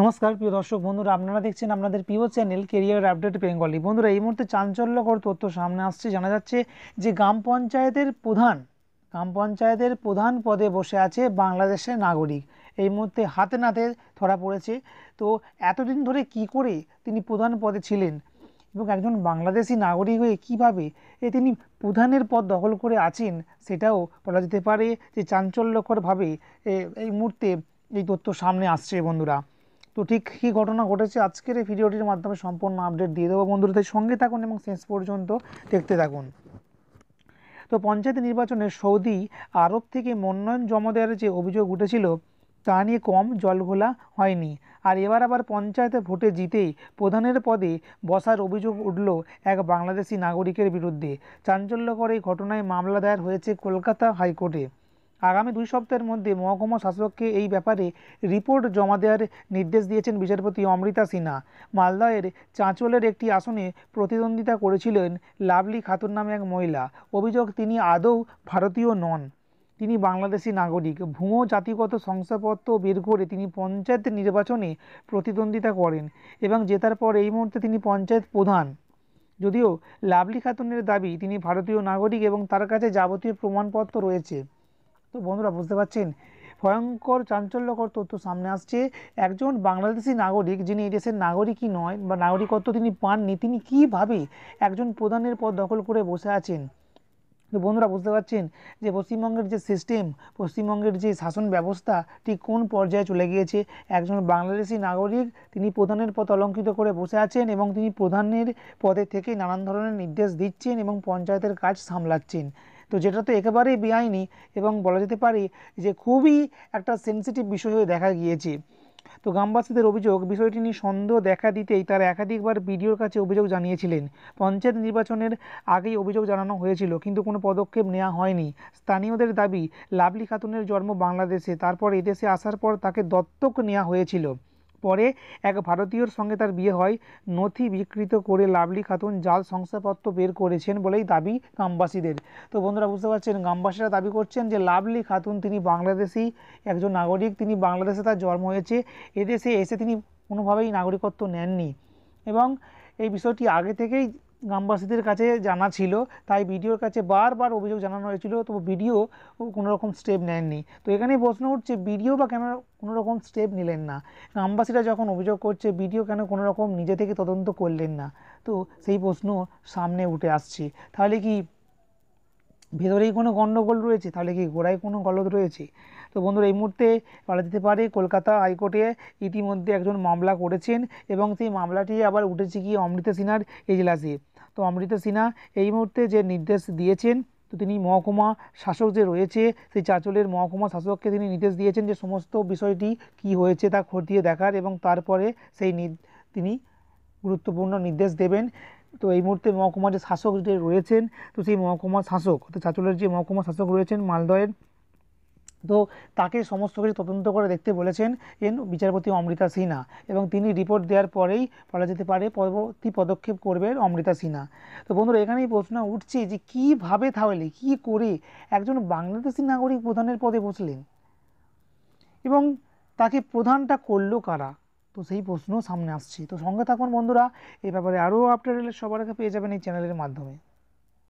নমস্কার প্রিয় দর্শক বন্ধুরা আপনারা দেখছেন আপনাদের প্রিয় চ্যানেল কেরিয়ার আপডেট বেঙ্গলি বন্ধুরা এই মুহূর্তে চাঞ্চল্যকর তথ্য সামনে আসছে জানা যাচ্ছে যে গ্রাম পঞ্চায়েতের প্রধান গ্রাম পঞ্চায়েতের প্রধান পদে বসে আছে বাংলাদেশের নাগরিক এই মুহূর্তে হাতে নাতে ধরা পড়েছে তো এতদিন ধরে কি করে তিনি প্রধান পদে ছিলেন এবং একজন বাংলাদেশি নাগরিক হয়ে কীভাবে এ তিনি প্রধানের পদ দখল করে আছেন সেটাও বলা যেতে পারে যে চাঞ্চল্যকরভাবে এই মুহূর্তে এই তথ্য সামনে আসছে বন্ধুরা তো ঠিক কী ঘটনা ঘটেছে আজকের এই ভিডিওটির মাধ্যমে সম্পূর্ণ আপডেট দিয়ে দেবো বন্ধুরা তাই সঙ্গে থাকুন এবং শেষ পর্যন্ত দেখতে থাকুন তো পঞ্চায়েত নির্বাচনে সৌদি আরব থেকে মনোনয়ন জমা দেওয়ার যে অভিযোগ উঠেছিল তা নিয়ে কম জলঘোলা হয়নি আর এবার আবার পঞ্চায়েতে ভোটে জিতেই প্রধানের পদে বসার অভিযোগ উঠল এক বাংলাদেশি নাগরিকের বিরুদ্ধে চাঞ্চল্যকর এই ঘটনায় মামলা দায়ের হয়েছে কলকাতা হাইকোর্টে আগামী দুই সপ্তাহের মধ্যে মহকুমা শাসককে এই ব্যাপারে রিপোর্ট জমা দেওয়ার নির্দেশ দিয়েছেন বিচারপতি অমৃতা সিনহা মালদায়ের চাঁচলের একটি আসনে প্রতিদ্বন্দ্বিতা করেছিলেন লাভলি খাতুন নামে এক মহিলা অভিযোগ তিনি আদৌ ভারতীয় নন তিনি বাংলাদেশি নাগরিক ভূমো জাতিগত শংসাপত্র বের করে তিনি পঞ্চায়েত নির্বাচনে প্রতিদ্বন্দ্বিতা করেন এবং জেতার পর এই মুহূর্তে তিনি পঞ্চায়েত প্রধান যদিও লাভলি খাতুনের দাবি তিনি ভারতীয় নাগরিক এবং তার কাছে যাবতীয় প্রমাণপত্র রয়েছে তো বন্ধুরা বুঝতে পারছেন ভয়ঙ্কর চাঞ্চল্যকর তথ্য সামনে আসছে একজন বাংলাদেশি নাগরিক যিনি এই দেশের নাগরিকই নয় বা নাগরিকত্ব তিনি পাননি তিনি কীভাবে একজন প্রধানের পদ দখল করে বসে আছেন তো বন্ধুরা বুঝতে পারছেন যে পশ্চিমবঙ্গের যে সিস্টেম পশ্চিমবঙ্গের যে শাসন ব্যবস্থা ঠিক কোন পর্যায়ে চলে গিয়েছে একজন বাংলাদেশি নাগরিক তিনি প্রধানের পদ অলঙ্কৃত করে বসে আছেন এবং তিনি প্রধানের পদে থেকে নানান ধরনের নির্দেশ দিচ্ছেন এবং পঞ্চায়েতের কাজ সামলাচ্ছেন তো যেটা তো একেবারেই বেআইনি এবং বলা যেতে পারে যে খুবই একটা সেন্সিটিভ বিষয় হয়ে দেখা গিয়েছে তো গ্রামবাসীদের অভিযোগ বিষয়টি নিয়ে সন্দেহ দেখা দিতেই তারা একাধিকবার বিডিওর কাছে অভিযোগ জানিয়েছিলেন পঞ্চায়েত নির্বাচনের আগেই অভিযোগ জানানো হয়েছিল কিন্তু কোনো পদক্ষেপ নেওয়া হয়নি স্থানীয়দের দাবি লাভলি খাতুনের জন্ম বাংলাদেশে তারপর এদেশে আসার পর তাকে দত্তক নেওয়া হয়েছিল পরে এক ভারতীয়র সঙ্গে তার বিয়ে হয় নথি বিকৃত করে লাভলি খাতুন জাল শংসাপত্র বের করেছেন বলেই দাবি গ্রামবাসীদের তো বন্ধুরা বুঝতে পারছেন গ্রামবাসীরা দাবি করছেন যে লাভলি খাতুন তিনি বাংলাদেশি একজন নাগরিক তিনি বাংলাদেশে তার জন্ম হয়েছে এদেশে এসে তিনি কোনোভাবেই নাগরিকত্ব নেননি এবং এই বিষয়টি আগে থেকেই গ্রামবাসীদের কাছে জানা ছিল তাই বিডিওর কাছে বারবার অভিযোগ জানানো হয়েছিল তবু বিডিও কোনো রকম স্টেপ নেননি তো এখানেই প্রশ্ন উঠছে বিডিও বা কেন কোনো রকম স্টেপ নিলেন না গ্রামবাসীরা যখন অভিযোগ করছে বিডিও কেন কোনো রকম নিজে থেকে তদন্ত করলেন না তো সেই প্রশ্ন সামনে উঠে আসছে তাহলে কি ভেতরেই কোনো গণ্ডগোল রয়েছে তাহলে কি গোড়ায় কোনো গলদ রয়েছে তো বন্ধুরা এই মুহূর্তে বলা যেতে পারে কলকাতা হাইকোর্টে ইতিমধ্যে একজন মামলা করেছেন এবং সেই মামলাটি আবার উঠেছে কি অমৃতা সিনহার এজলাসে তো অমৃতা সিনহা এই মুহূর্তে যে নির্দেশ দিয়েছেন তো তিনি মহকুমা শাসক যে রয়েছে সেই চাঁচলের মহকুমা শাসককে তিনি নির্দেশ দিয়েছেন যে সমস্ত বিষয়টি কি হয়েছে তা খতিয়ে দেখার এবং তারপরে সেই তিনি গুরুত্বপূর্ণ নির্দেশ দেবেন তো এই মুহূর্তে মহকুমার যে শাসক যে রয়েছেন তো সেই মহকুমা শাসক অর্থাৎ চাঁচলের যে মহকুমা শাসক রয়েছেন মালদয়ের তো তাকে সমস্ত কিছু তদন্ত করে দেখতে বলেছেন এন বিচারপতি অমৃতা সিনহা এবং তিনি রিপোর্ট দেওয়ার পরেই বলা যেতে পারে পরবর্তী পদক্ষেপ করবেন অমৃতা সিনহা তো বন্ধুরা এখানেই প্রশ্ন উঠছে যে কিভাবে তাহলে কি করে একজন বাংলাদেশি নাগরিক প্রধানের পদে বসলেন এবং তাকে প্রধানটা করলো কারা তো সেই প্রশ্ন সামনে আসছে তো সঙ্গে থাকুন বন্ধুরা এ ব্যাপারে আরও আপডেট সবার আগে পেয়ে যাবেন এই চ্যানেলের মাধ্যমে